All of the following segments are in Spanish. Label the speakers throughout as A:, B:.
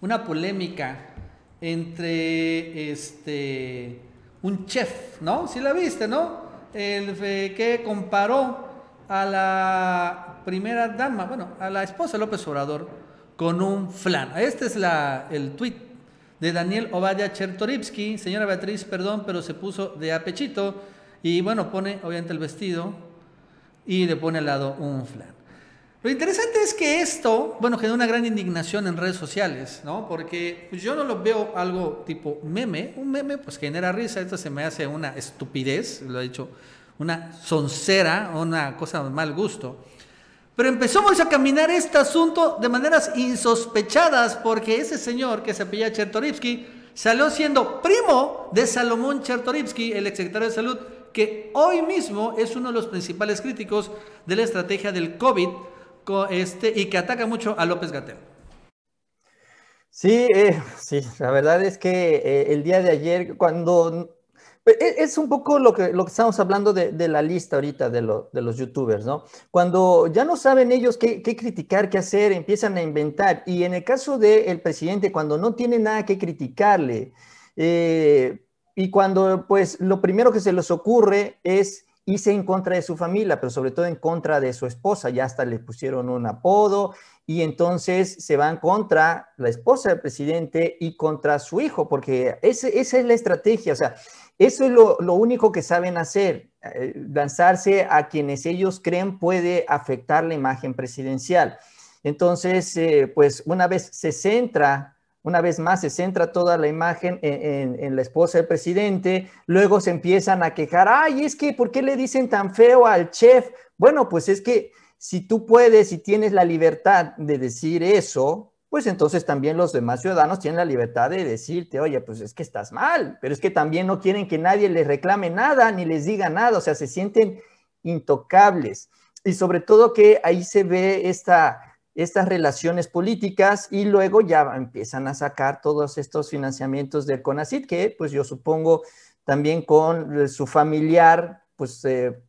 A: una, polémica entre este un chef, ¿no? Si la viste, ¿no? El que comparó a la primera dama, bueno, a la esposa de López Obrador con un flan. Este es la, el tuit de Daniel Ovalla Chertorivsky, señora Beatriz, perdón, pero se puso de apechito y bueno, pone obviamente el vestido y le pone al lado un flan. Lo interesante es que esto, bueno, genera una gran indignación en redes sociales, ¿no? Porque pues, yo no lo veo algo tipo meme. Un meme, pues genera risa. Esto se me hace una estupidez, lo he dicho, una soncera, una cosa de mal gusto. Pero empezamos a caminar este asunto de maneras insospechadas, porque ese señor que se apellía Chertorivsky salió siendo primo de Salomón Chertorivsky, el exsecretario de Salud, que hoy mismo es uno de los principales críticos de la estrategia del COVID este y que ataca mucho a López Gatero.
B: Sí, eh, sí, la verdad es que eh, el día de ayer, cuando e, e, es un poco lo que, lo que estamos hablando de, la lista ahorita de, los youtubers, ¿no? Cuando ya no saben ellos qué, criticar, qué hacer, empiezan a inventar. Y en el caso del presidente, cuando no tiene nada que criticarle, eh, y cuando pues lo primero que se les ocurre es hice en contra de su familia, pero sobre todo en contra de su esposa. Ya hasta le pusieron un apodo y entonces se van contra la esposa del presidente y contra su hijo, porque esa es la estrategia. O sea, eso es lo, único que saben hacer, eh, lanzarse a quienes ellos creen puede afectar la imagen presidencial. Entonces, eh, pues una vez se centra una vez más se centra toda la imagen en, la esposa del presidente, luego se empiezan a quejar, ay, es que, ¿por qué le dicen tan feo al chef? Bueno, pues es que si tú puedes, y tienes la libertad de decir eso, pues entonces también los demás ciudadanos tienen la libertad de decirte, oye, pues es que estás mal, pero es que también no quieren que nadie les reclame nada ni les diga nada, o sea, se sienten intocables. Y sobre todo que ahí se ve esta estas relaciones políticas y luego ya empiezan a sacar todos estos financiamientos del CONACID, que pues yo supongo también con eh, su familiar, pues eh,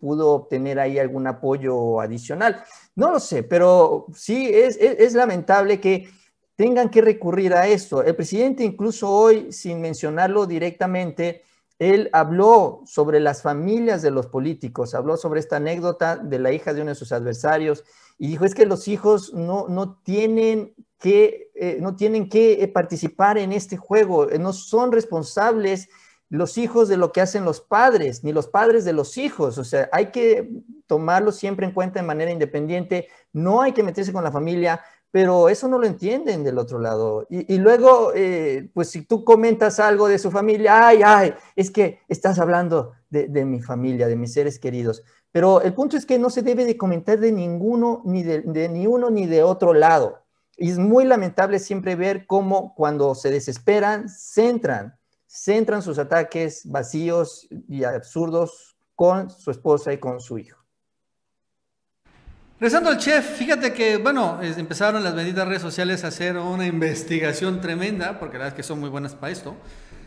B: pudo obtener ahí algún apoyo adicional. No lo sé, pero sí es, es lamentable que tengan que recurrir a esto. El presidente incluso hoy, sin mencionarlo directamente, él habló sobre las familias de los políticos, habló sobre esta anécdota de la hija de uno de sus adversarios y dijo, es que los hijos no, no tienen que, eh, no tienen que eh, participar en este juego, eh, no son responsables los hijos de lo que hacen los padres, ni los padres de los hijos. O sea, hay que tomarlo siempre en cuenta de manera independiente, no hay que meterse con la familia, pero eso no lo entienden del otro lado. Y, luego, eh, pues si tú comentas algo de su familia, ay, ay, es que estás hablando de, mi familia, de mis seres queridos. Pero el punto es que no se debe de comentar de ninguno, ni de, ni uno ni de otro lado. Y es muy lamentable siempre ver cómo cuando se desesperan, centran, centran sus ataques vacíos y absurdos con su esposa y con su hijo.
A: Regresando al chef, fíjate que, bueno, empezaron las benditas redes sociales a hacer una investigación tremenda, porque la verdad es que son muy buenas para esto,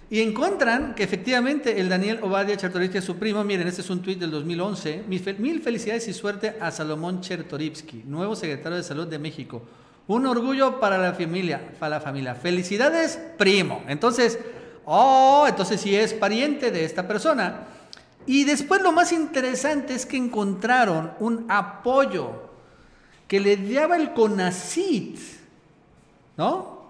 A: y encuentran que efectivamente el Daniel Obadia Chertorivsky es su primo. Miren, este es un tuit del 2011. Mil felicidades y suerte a Salomón Chertorivsky, nuevo secretario de Salud de México. Un orgullo para la familia, para la familia. Felicidades, primo. Entonces, oh, entonces sí es pariente de esta persona. Y después lo más interesante es que encontraron un apoyo que le daba el CONACIT, ¿no?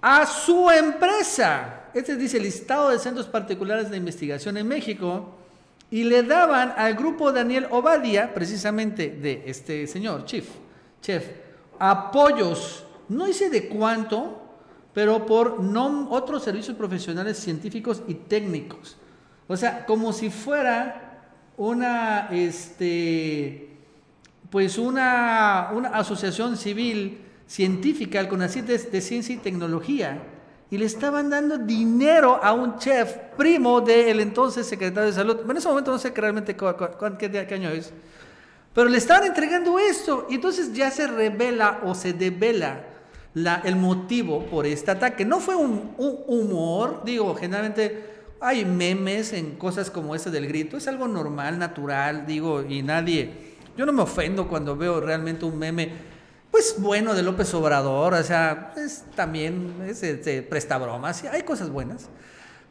A: A su empresa. Este dice el listado de centros particulares de investigación en México. Y le daban al grupo Daniel Obadia, precisamente de este señor, Chief, Chef, apoyos, no hice de cuánto, pero por otros servicios profesionales científicos y técnicos. O sea, como si fuera una, este, pues una, asociación civil científica, el CONACYT de, Ciencia y Tecnología, y le estaban dando dinero a un chef primo del entonces secretario de Salud. Bueno, en ese momento no sé realmente qué, año es. Pero le estaban entregando esto. Y entonces ya se revela o se devela la, el motivo por este ataque. No fue un humor, digo, generalmente hay memes en cosas como ese del grito, es algo normal, natural, digo, y nadie, yo no me ofendo cuando veo realmente un meme, pues bueno, de López Obrador, o sea, es, también se presta bromas, hay cosas buenas,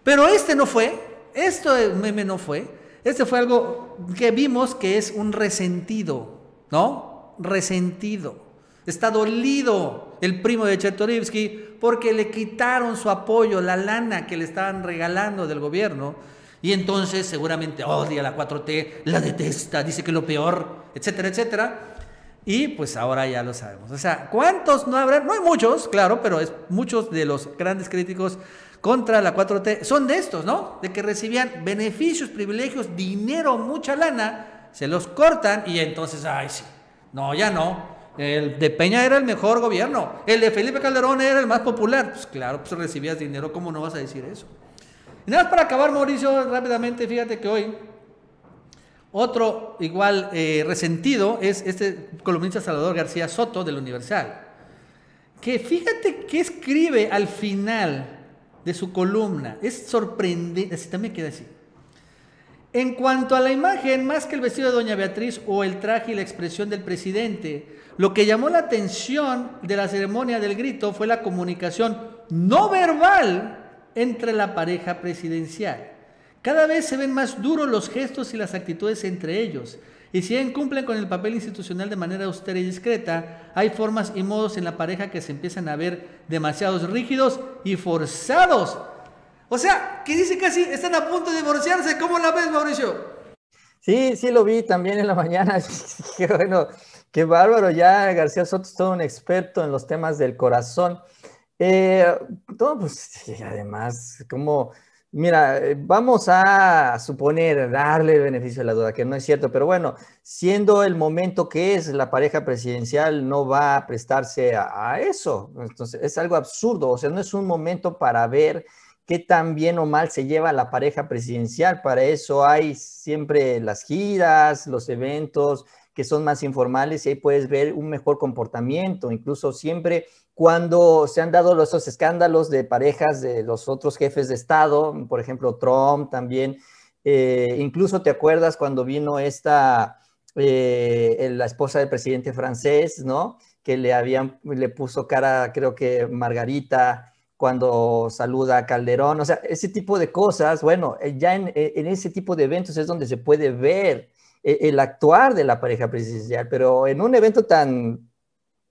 A: pero este no fue, este meme no fue, este fue algo que vimos que es un resentido, ¿no? Resentido, está dolido el primo de Chertorivsky, porque le quitaron su apoyo, la lana que le estaban regalando del gobierno. Y entonces seguramente odia la 4T, la detesta, dice que lo peor, etcétera, etcétera. Y pues ahora ya lo sabemos. O sea, ¿cuántos no habrá? No hay muchos, claro, pero es muchos de los grandes críticos contra la 4T son de estos, ¿no? De que recibían beneficios, privilegios, dinero, mucha lana, se los cortan y entonces, ay, sí, no, ya no. El de Peña era el mejor gobierno. El de Felipe Calderón era el más popular. Pues claro, pues recibías dinero, ¿cómo no vas a decir eso? Y nada más para acabar, Mauricio, rápidamente, fíjate que hoy otro igual eh, resentido es este columnista Salvador García Soto del Universal, que fíjate que escribe al final de su columna. Es sorprendente, así también queda así. En cuanto a la imagen, más que el vestido de Doña Beatriz o el traje y la expresión del presidente, lo que llamó la atención de la ceremonia del grito fue la comunicación no verbal entre la pareja presidencial. Cada vez se ven más duros los gestos y las actitudes entre ellos, y si bien cumplen con el papel institucional de manera austera y discreta, hay formas y modos en la pareja que se empiezan a ver demasiados rígidos y forzados o sea, que dice casi están a punto de divorciarse. ¿Cómo la ves, Mauricio?
B: Sí, sí lo vi también en la mañana. qué bueno, qué bárbaro. Ya García Soto es todo un experto en los temas del corazón. Eh, todo, pues, además, como, mira, vamos a suponer, darle el beneficio de la duda, que no es cierto, pero bueno, siendo el momento que es, la pareja presidencial no va a prestarse a eso. Entonces, es algo absurdo, o sea, no es un momento para ver qué tan bien o mal se lleva la pareja presidencial. Para eso hay siempre las giras, los eventos que son más informales y ahí puedes ver un mejor comportamiento, incluso siempre cuando se han dado esos escándalos de parejas de los otros jefes de Estado, por ejemplo, Trump también, eh, incluso te acuerdas cuando vino esta, eh, la esposa del presidente francés, ¿no? Que le habían, le puso cara, creo que Margarita, cuando saluda a Calderón, o sea, ese tipo de cosas, bueno, eh, ya eh, en, ese tipo de eventos es donde se puede ver eh, el actuar de la pareja presidencial, pero en un evento tan,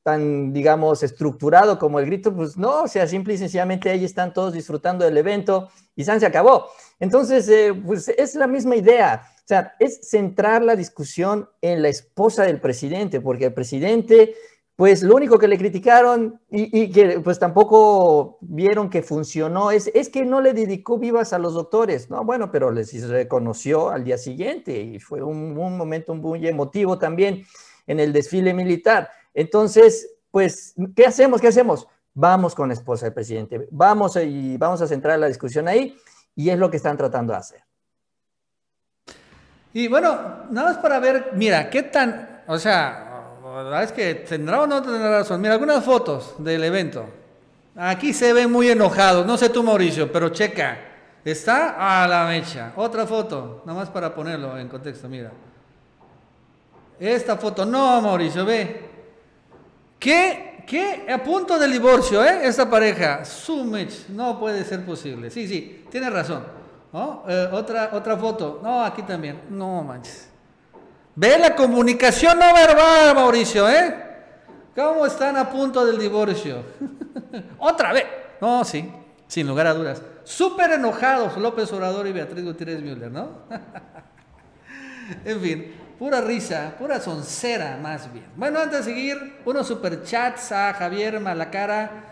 B: tan, digamos, estructurado como el grito, pues no, o sea, simple y sencillamente ahí están todos disfrutando del evento y San se acabó. Entonces, pues es la misma idea, o sea, es centrar la discusión en la esposa del presidente, porque el presidente pues lo único que le criticaron y, que pues tampoco vieron que funcionó es, es que no le dedicó vivas a los doctores, ¿no? Bueno, pero les reconoció al día siguiente y fue un, un momento muy emotivo también en el desfile militar. Entonces, pues, ¿qué hacemos? ¿Qué hacemos? Vamos con la esposa del presidente, vamos y vamos a centrar la discusión ahí y es lo que están tratando de hacer.
A: Y bueno, nada más para ver, mira, qué tan, o sea, verdad es que tendrá o no tendrá razón. Mira, algunas fotos del evento. Aquí se ve muy enojado. No sé tú, Mauricio, pero checa. Está a la mecha. Otra foto, nada más para ponerlo en contexto, mira. Esta foto, no, Mauricio, ve. ¿Qué? ¿Qué? A punto del divorcio, ¿eh? Esta pareja. Sumich, no puede ser posible. Sí, sí, tiene razón. Eh, otra, otra foto. No, aquí también. No manches. Ve la comunicación no verbal, Mauricio, ¿eh? ¿Cómo están a punto del divorcio? Otra vez. No, sí, sin lugar a dudas. Súper enojados López Obrador y Beatriz Gutiérrez Müller, ¿no? en fin, pura risa, pura soncera más bien. Bueno, antes de seguir, unos superchats a Javier Malacara.